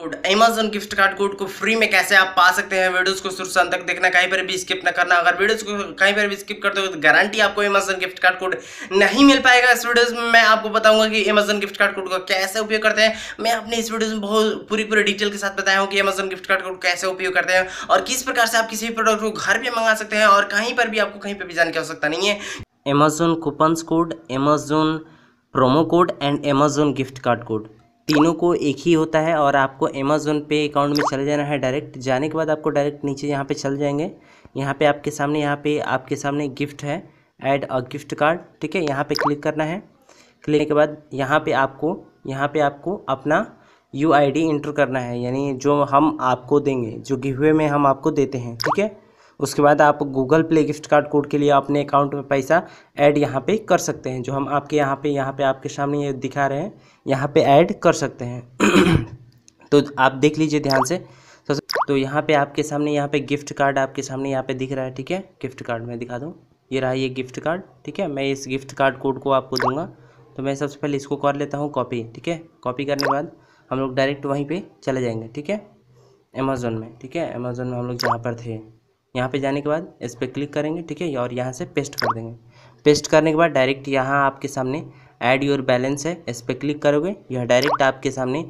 code Amazon gift card code को free में कैसे आप पा सकते हैं वीडियोस को शुरू से अंत तक देखना कहीं पर भी स्किप ना करना अगर वीडियोस को कहीं पर भी स्किप करते हो तो गारंटी आपको अमेजोन गिफ्ट कार्ड कोड नहीं मिल पाएगा इस वीडियोस में मैं आपको बताऊंगा कि अमेजोन गिफ्ट कार्ड कोड का कैसे उपयोग करते हैं मैं अपने इस वीडियो में बहुत पूरी पूरी डिटेल के साथ बताया हूँ कि अमेजोन गिफ्ट कार्ड कोड कैसे उपयोग करते हैं और किस प्रकार से आप किसी भी प्रोडक्ट को घर भी मंगा सकते हैं और कहीं पर भी आपको कहीं पर भी जाने की आवश्यकता नहीं है Amazon coupons code Amazon promo code and Amazon gift card code तीनों को एक ही होता है और आपको अमेज़ोन पे अकाउंट में चले जाना है डायरेक्ट जाने के बाद आपको डायरेक्ट नीचे यहाँ पे चल जाएंगे यहाँ पे आपके सामने यहाँ पे आपके सामने गिफ्ट है ऐड अ गिफ्ट कार्ड ठीक है यहाँ पे क्लिक करना है क्लिक के बाद यहाँ पे आपको यहाँ पे आपको अपना यू आई डी इंटर करना है यानी जो हम आपको देंगे जो गिवे में हम आपको देते हैं ठीक है उसके बाद आप Google Play gift card code के लिए अपने अकाउंट में पैसा ऐड यहाँ पे कर सकते हैं जो हम आपके यहाँ पे यहाँ पे आपके सामने ये दिखा रहे हैं यहाँ पे ऐड कर सकते हैं तो आप देख लीजिए ध्यान से तो यहाँ पे आपके सामने यहाँ पे गिफ्ट कार्ड आपके सामने यहाँ पे दिख रहा है ठीक है गिफ्ट कार्ड मैं दिखा दूँ ये रहा ये गिफ्ट कार्ड ठीक है मैं इस गिफ्ट कार्ड कोड को आपको दूंगा तो मैं सबसे पहले इसको कर लेता हूँ कॉपी ठीक है कॉपी करने के बाद हम लोग डायरेक्ट वहीं पर चले जाएंगे ठीक है अमेज़ोन में ठीक है अमेज़ोन में हम लोग जहाँ पर थे यहाँ पे जाने के बाद इस पर क्लिक करेंगे ठीक है और यहाँ से पेस्ट कर देंगे पेस्ट करने के बाद डायरेक्ट यहाँ आपके सामने ऐड योर बैलेंस है इस पर क्लिक करोगे यह डायरेक्ट आपके सामने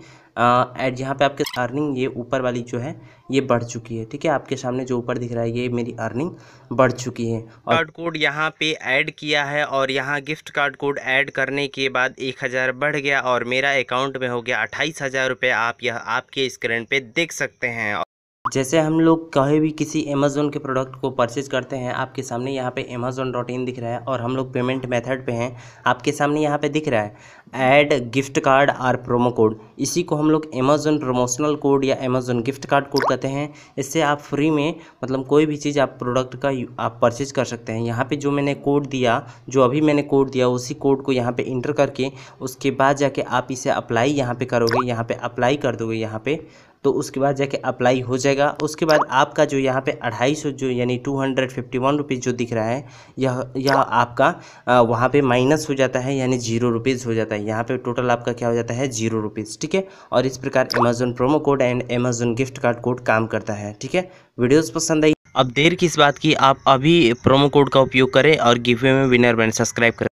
एड यहाँ पे आपके अर्निंग ये ऊपर वाली जो है ये बढ़ चुकी है ठीक है आपके सामने जो ऊपर दिख रहा है ये मेरी अर्निंग बढ़ चुकी है और कार्ड कोड यहाँ पे ऐड किया है और यहाँ गिफ्ट कार्ड कोड ऐड करने के बाद एक हज़ार बढ़ गया और मेरा अकाउंट में हो गया अट्ठाईस हज़ार रुपये आप यह आपके स्क्रीन पर देख सकते हैं जैसे हम लोग कहीं भी किसी अमेज़ोन के प्रोडक्ट को परचेज करते हैं आपके सामने यहाँ पे अमेज़ोन डॉट इन दिख रहा है और हम लोग पेमेंट मेथड पे हैं आपके सामने यहाँ पे दिख रहा है ऐड गिफ्ट कार्ड और प्रोमो कोड इसी को हम लोग अमेज़ोन प्रमोशनल कोड या अमेज़ोन गिफ्ट कार्ड कोड कहते हैं इससे आप फ्री में मतलब कोई भी चीज़ आप प्रोडक्ट का आप परचेज कर सकते हैं यहाँ पर जो मैंने कोड दिया जो अभी मैंने कोड दिया उसी कोड को यहाँ पर इंटर करके उसके बाद जाके आप इसे अप्लाई यहाँ पर करोगे यहाँ पर अप्लाई कर दोगे यहाँ पर तो उसके बाद जाके अप्लाई हो जाएगा उसके बाद आपका जो यहाँ पे अढ़ाई सौ जो यानी two hundred fifty one rupees जो दिख रहा है यह यह आपका वहाँ पे माइनस हो जाता है यानी जीरो रुपीज़ हो जाता है यहाँ पे टोटल आपका क्या हो जाता है जीरो रुपीज़ ठीक है और इस प्रकार Amazon promo code and Amazon gift card code काम करता है ठीक है वीडियोज़ पसंद आई अब देर किस बात की आप अभी प्रोमो कोड का उपयोग करें और गिफ्ट में विनर बने सब्सक्राइब करें